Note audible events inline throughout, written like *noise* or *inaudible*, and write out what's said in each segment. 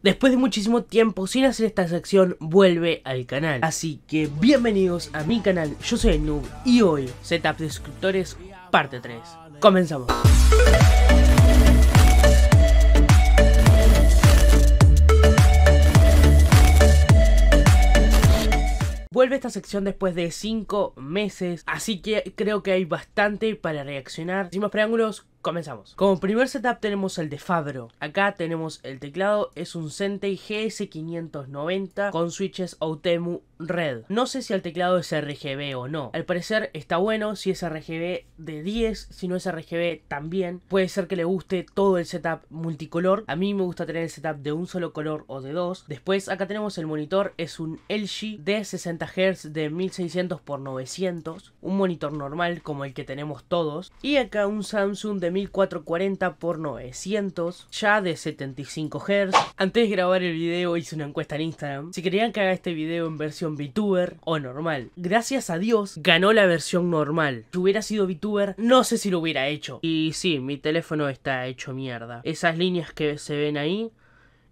Después de muchísimo tiempo sin hacer esta sección, vuelve al canal. Así que bienvenidos a mi canal, yo soy el Noob y hoy Setup de Suscriptores parte 3. Comenzamos. Vuelve esta sección después de 5 meses, así que creo que hay bastante para reaccionar. Sin más preámbulos, Comenzamos. Como primer setup tenemos el de Fabro. Acá tenemos el teclado, es un Sentei GS590 con switches Outemu Red. No sé si el teclado es RGB o no. Al parecer está bueno, si es RGB de 10, si no es RGB también. Puede ser que le guste todo el setup multicolor. A mí me gusta tener el setup de un solo color o de dos. Después acá tenemos el monitor, es un LG de 60 Hz de 1600 x 900, un monitor normal como el que tenemos todos. Y acá un Samsung de 1440 x 900, ya de 75 Hz. Antes de grabar el video hice una encuesta en Instagram. Si querían que haga este video en versión VTuber o normal. Gracias a Dios ganó la versión normal. Si hubiera sido VTuber, no sé si lo hubiera hecho. Y sí, mi teléfono está hecho mierda. Esas líneas que se ven ahí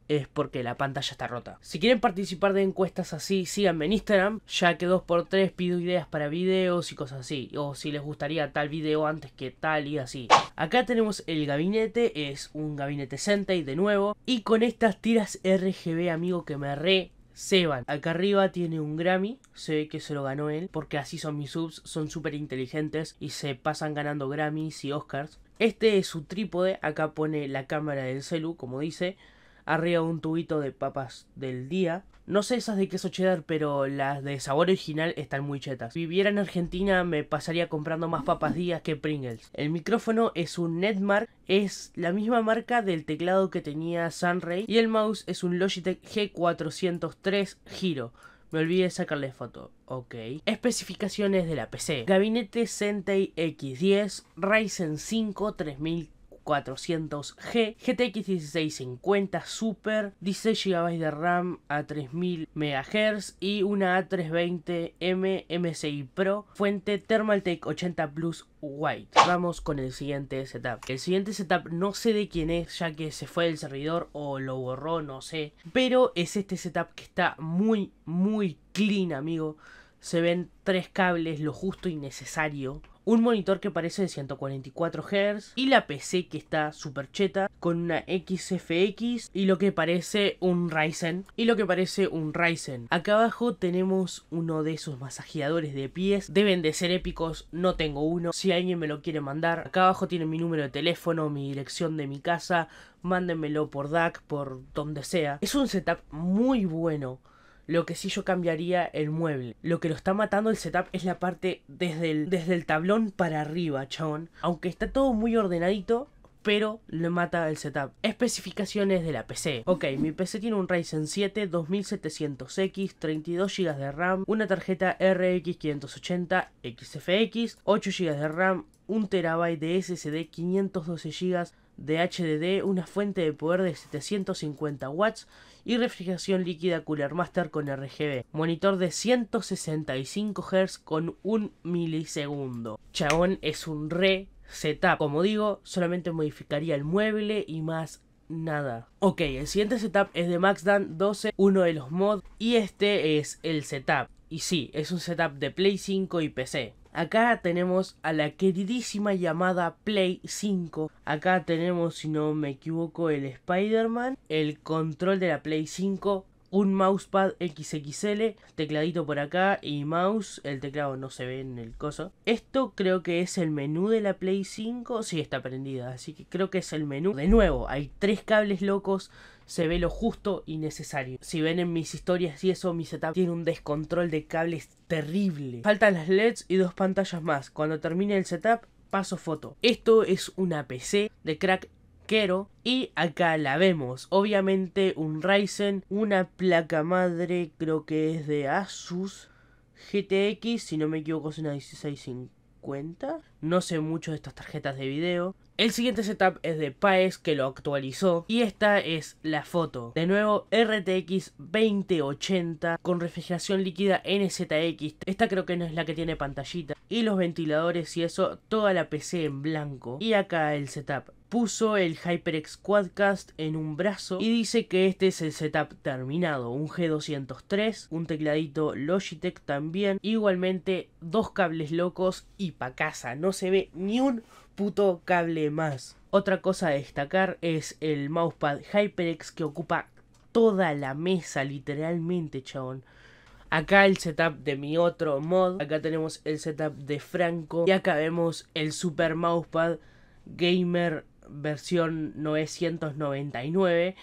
es porque la pantalla está rota. Si quieren participar de encuestas así, síganme en Instagram, ya que 2x3 pido ideas para videos y cosas así, o si les gustaría tal video antes que tal y así. Acá tenemos el gabinete, es un gabinete Sentai de nuevo, y con estas tiras RGB, amigo, que me re Seban, acá arriba tiene un Grammy, ve que se lo ganó él, porque así son mis subs, son súper inteligentes y se pasan ganando Grammys y Oscars. Este es su trípode, acá pone la cámara del celu, como dice, arriba un tubito de papas del día, no sé esas de queso cheddar, pero las de sabor original están muy chetas. Si viviera en Argentina me pasaría comprando más papas días que Pringles. El micrófono es un Netmark, es la misma marca del teclado que tenía Sunray y el mouse es un Logitech G403 Giro. Me olvidé de sacarle foto. Ok. Especificaciones de la PC. Gabinete Sentei X10 Ryzen 5 3000 400G, GTX 1650 Super, 16 GB de RAM a 3000 MHz y una A320M MSI Pro, fuente Thermaltake 80 Plus White. Vamos con el siguiente setup. El siguiente setup no sé de quién es, ya que se fue del servidor o lo borró, no sé. Pero es este setup que está muy, muy clean, amigo se ven tres cables, lo justo y necesario, un monitor que parece de 144 Hz y la PC que está super cheta con una XFX y lo que parece un Ryzen y lo que parece un Ryzen. Acá abajo tenemos uno de esos masajeadores de pies, deben de ser épicos, no tengo uno, si alguien me lo quiere mandar, acá abajo tiene mi número de teléfono, mi dirección de mi casa, mándenmelo por DAC, por donde sea. Es un setup muy bueno. Lo que sí yo cambiaría el mueble. Lo que lo está matando el setup es la parte desde el, desde el tablón para arriba, chabón. Aunque está todo muy ordenadito, pero le mata el setup. Especificaciones de la PC. Ok, mi PC tiene un Ryzen 7 2700X, 32 GB de RAM, una tarjeta RX 580 XFX, 8 GB de RAM, 1 TB de SSD, 512 GB, de HDD, una fuente de poder de 750 watts y refrigeración líquida Cooler Master con RGB. Monitor de 165 Hz con 1 milisegundo. Chabón es un re setup. Como digo, solamente modificaría el mueble y más nada. Ok, el siguiente setup es de MaxDan 12, uno de los mods, y este es el setup. Y sí, es un setup de Play 5 y PC. Acá tenemos a la queridísima llamada Play 5. Acá tenemos, si no me equivoco, el Spider-Man, el control de la Play 5, un mousepad XXL, tecladito por acá y mouse, el teclado no se ve en el coso. Esto creo que es el menú de la Play 5, sí está prendida, así que creo que es el menú. De nuevo, hay tres cables locos, se ve lo justo y necesario. Si ven en mis historias y eso, mi setup tiene un descontrol de cables terrible. Faltan las LEDs y dos pantallas más. Cuando termine el setup, paso foto. Esto es una PC de crack y acá la vemos, obviamente un Ryzen, una placa madre creo que es de Asus GTX, si no me equivoco es una 1650 no sé mucho de estas tarjetas de video. El siguiente setup es de paez que lo actualizó y esta es la foto. De nuevo RTX 2080 con refrigeración líquida NZX. Esta creo que no es la que tiene pantallita. Y los ventiladores y eso, toda la PC en blanco. Y acá el setup. Puso el HyperX Quadcast en un brazo y dice que este es el setup terminado. Un G203, un tecladito Logitech también. Igualmente dos cables locos y pa' casa. No se ve ni un puto cable más. Otra cosa a destacar es el mousepad HyperX que ocupa toda la mesa, literalmente, chabón. Acá el setup de mi otro mod, acá tenemos el setup de Franco y acá vemos el Super Mousepad Gamer versión 999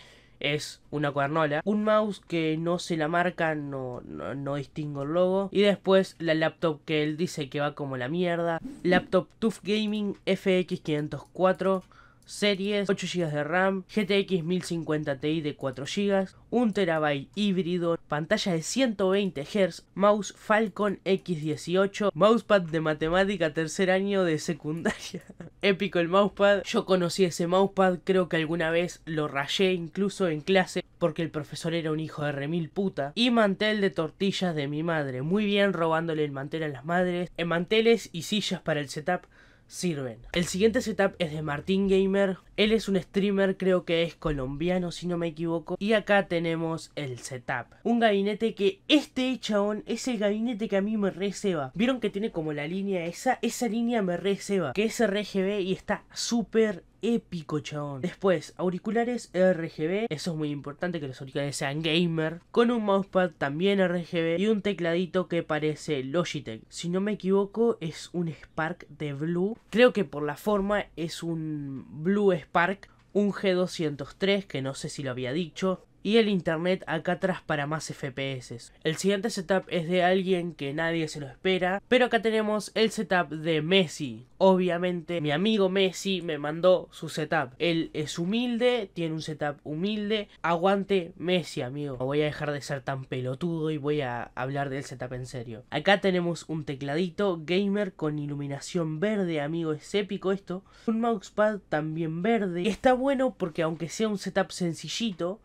es una cuernola. Un mouse que no se la marca, no, no, distingo el logo. Y después la laptop que él dice que va como la mierda. Laptop Tuf Gaming FX504 series, 8 GB de RAM, GTX 1050 Ti de 4 GB, 1 TB híbrido, pantalla de 120 Hz, mouse Falcon X18, mousepad de matemática tercer año de secundaria. *laughs* Épico el mousepad, yo conocí ese mousepad, creo que alguna vez lo rayé incluso en clase porque el profesor era un hijo de remil puta. Y mantel de tortillas de mi madre, muy bien robándole el mantel a las madres, en manteles y sillas para el setup sirven. El siguiente setup es de Martín Gamer él es un streamer, creo que es colombiano si no me equivoco. Y acá tenemos el setup. Un gabinete que este chabón es el gabinete que a mí me receba. Vieron que tiene como la línea esa. Esa línea me receba. Que es RGB y está súper épico, chabón. Después, auriculares RGB. Eso es muy importante que los auriculares sean gamer. Con un mousepad también RGB. Y un tecladito que parece Logitech. Si no me equivoco, es un Spark de Blue. Creo que por la forma es un Blue Spark, un G203 que no sé si lo había dicho, y el internet acá atrás para más FPS. El siguiente setup es de alguien que nadie se lo espera, pero acá tenemos el setup de Messi. Obviamente mi amigo Messi me mandó su setup. Él es humilde, tiene un setup humilde. Aguante Messi, amigo. Voy a dejar de ser tan pelotudo y voy a hablar del setup en serio. Acá tenemos un tecladito gamer con iluminación verde, amigo, es épico esto. Un mousepad también verde. Está bueno porque aunque sea un setup sencillito,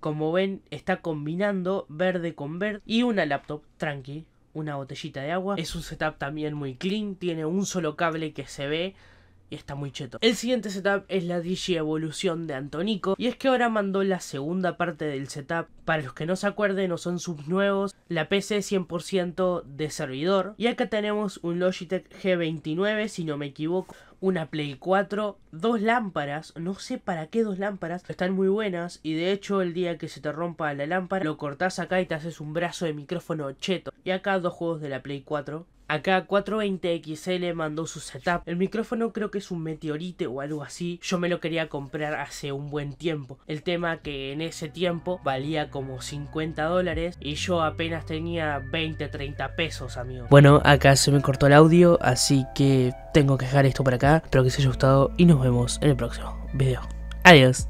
como ven, está combinando verde con verde y una laptop tranqui, una botellita de agua. Es un setup también muy clean, tiene un solo cable que se ve y está muy cheto. El siguiente setup es la Digi Evolución de Antonico y es que ahora mandó la segunda parte del setup. Para los que no se acuerden o son subs nuevos, la PC 100% de servidor. Y acá tenemos un Logitech G29 si no me equivoco. Una Play 4, dos lámparas, no sé para qué dos lámparas, están muy buenas y de hecho el día que se te rompa la lámpara lo cortás acá y te haces un brazo de micrófono cheto. Y acá dos juegos de la Play 4, Acá 420XL mandó su setup. El micrófono creo que es un meteorite o algo así. Yo me lo quería comprar hace un buen tiempo. El tema que en ese tiempo valía como 50 dólares y yo apenas tenía 20, 30 pesos, amigo. Bueno, acá se me cortó el audio, así que tengo que dejar esto por acá. Espero que os haya gustado y nos vemos en el próximo video. Adiós.